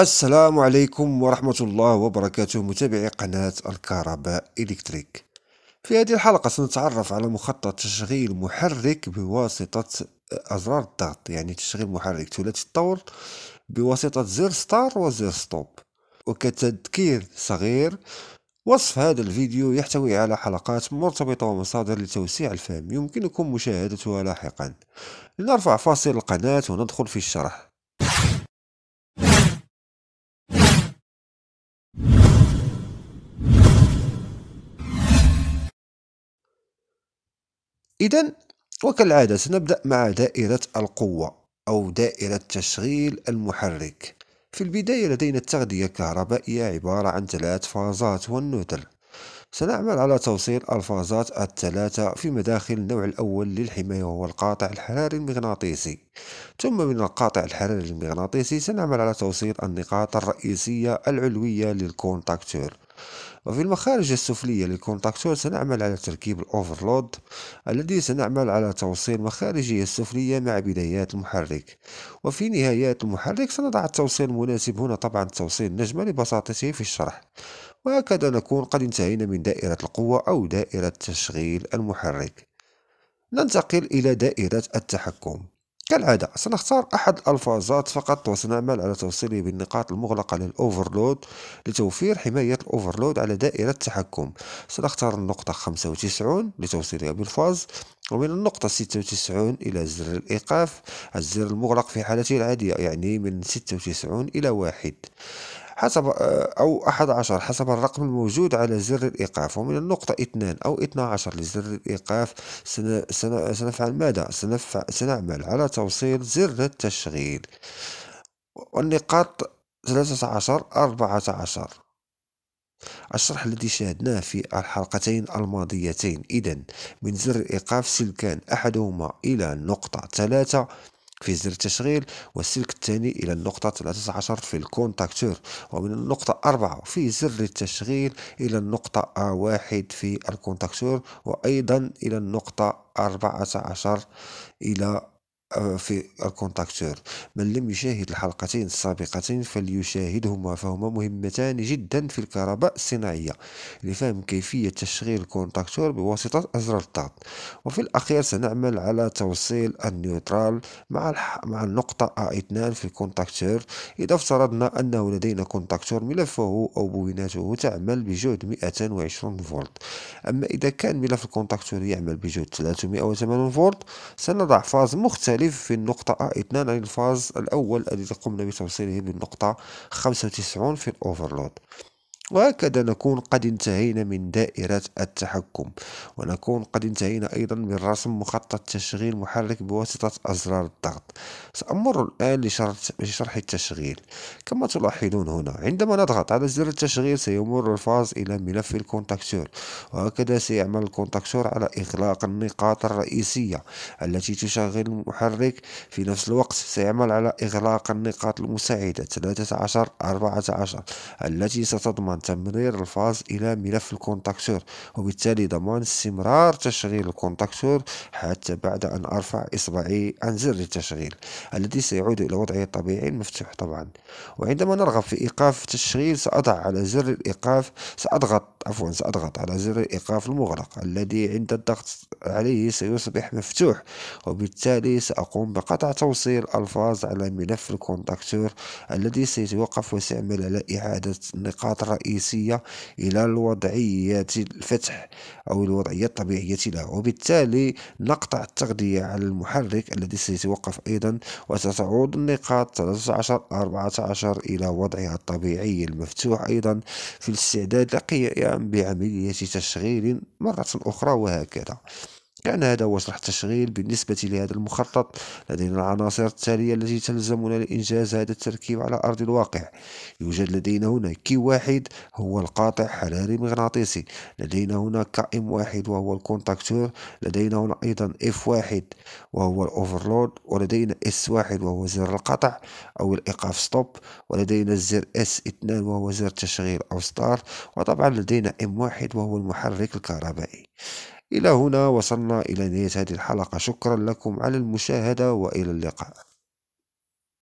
السلام عليكم ورحمة الله وبركاته متابعي قناة الكهرباء إلكتريك في هذه الحلقة سنتعرف على مخطط تشغيل محرك بواسطة أزرار الضغط يعني تشغيل محرك ثلاثي الطور بواسطة زر ستار وزر ستوب وكتذكير صغير وصف هذا الفيديو يحتوي على حلقات مرتبطة ومصادر لتوسيع الفهم يمكنكم مشاهدتها لاحقا لنرفع فاصل القناة وندخل في الشرح إذا وكالعادة سنبدأ مع دائرة القوة أو دائرة تشغيل المحرك في البداية لدينا التغذية الكهربائية عبارة عن ثلاث فازات والنودل سنعمل على توصيل الفازات الثلاثة في مداخل النوع الأول للحماية وهو القاطع الحراري المغناطيسي ثم من القاطع الحراري المغناطيسي سنعمل على توصيل النقاط الرئيسية العلوية للكونتاكتور وفي المخارج السفلية للكونتاكتور سنعمل على تركيب الأوفرلود الذي سنعمل على توصيل مخارجه السفلية مع بدايات المحرك وفي نهايات المحرك سنضع التوصيل المناسب هنا طبعا توصيل النجمة لبساطته في الشرح وهكذا نكون قد انتهينا من دائرة القوة أو دائرة تشغيل المحرك ننتقل إلى دائرة التحكم كالعادة سنختار أحد الألفاظات فقط وسنعمل على توصيله بالنقاط المغلقة للأوفرلود لتوفير حماية الأوفرلود على دائرة التحكم سنختار النقطة 95 لتوصيلها بالفاز ومن النقطة 96 إلى زر الإيقاف الزر المغلق في حالته العادية يعني من 96 إلى واحد حسب آه، أو أحد عشر حسب الرقم الموجود على زر الإيقاف ومن النقطة اثنان أو اثنا عشر لزر الإيقاف سنفعل ماذا؟ سنعمل على توصيل زر التشغيل والنقاط ثلاثة عشر أربعة عشر الشرح الذي شاهدناه في الحلقتين الماضيتين إذا من زر الإيقاف سلكان أحدهما إلى النقطة ثلاثة في زر التشغيل والسلك الثاني إلى النقطة 13 في الكونتاكتور ومن النقطة 4 في زر التشغيل إلى النقطة A1 في الكونتاكتور وأيضا إلى النقطة 14 إلى آه، في الكونتاكتور من لم يشاهد الحلقتين السابقتين فليشاهدهما فهما مهمتان جدا في الكهرباء الصناعية لفهم كيفية تشغيل الكونتاكتور بواسطة أزرار الضغط وفي الأخير سنعمل على توصيل النيوترال مع الح... مع النقطة A2 في الكونتاكتور إذا افترضنا أنه لدينا كونتاكتور ملفه أو بويناته تعمل بجهد 220 فولت أما إذا كان ملف الكونتاكتور يعمل بجهد 380 فولت سنضع فاز مختلف الثالث في النقطة اثنان عن الفاز الأول الذي قمنا بتوصيله بالنقطة خمسة وتسعون في الأوفرلود وهكذا نكون قد انتهينا من دائرة التحكم ونكون قد انتهينا أيضا من رسم مخطط تشغيل محرك بواسطة أزرار الضغط سأمر الآن لشرح التشغيل كما تلاحظون هنا عندما نضغط على زر التشغيل سيمر الفاز إلى ملف الكونتاكتور وهكذا سيعمل الكونتاكتور على إغلاق النقاط الرئيسية التي تشغل المحرك في نفس الوقت سيعمل على إغلاق النقاط المساعدة 13 14 التي ستضمن ضمان تمرير الفاز إلى ملف الكونتاكتور وبالتالي ضمان استمرار تشغيل الكونتاكتور حتى بعد أن أرفع إصبعي عن زر التشغيل الذي سيعود إلى وضعه الطبيعي المفتوح طبعا وعندما نرغب في إيقاف التشغيل سأضع على زر الإيقاف سأضغط عفوا سأضغط على زر الإيقاف المغلق الذي عند الضغط عليه سيصبح مفتوح وبالتالي سأقوم بقطع توصيل الفاز على ملف الكونتاكتور الذي سيتوقف وسيعمل على إعادة النقاط الرئيسية الرئيسية إلى الوضعية الفتح أو الوضعية الطبيعية له وبالتالي نقطع التغذية على المحرك الذي سيتوقف أيضا وستعود النقاط 13 14 إلى وضعها الطبيعي المفتوح أيضا في الاستعداد لقيام بعملية تشغيل مرة أخرى وهكذا كان يعني هذا هو شرح التشغيل بالنسبة لهذا المخطط لدينا العناصر التالية التي تلزمنا لإنجاز هذا التركيب على أرض الواقع يوجد لدينا هنا كي واحد هو القاطع حراري مغناطيسي لدينا هنا كام واحد وهو الكونتاكتور لدينا هنا أيضا اف واحد وهو الأوفرلود ولدينا اس واحد وهو زر القطع أو الإيقاف ستوب ولدينا الزر اس اثنان وهو زر تشغيل أو ستارت وطبعا لدينا ام واحد وهو المحرك الكهربائي إلى هنا وصلنا إلى نهاية هذه الحلقة شكرا لكم على المشاهدة وإلى اللقاء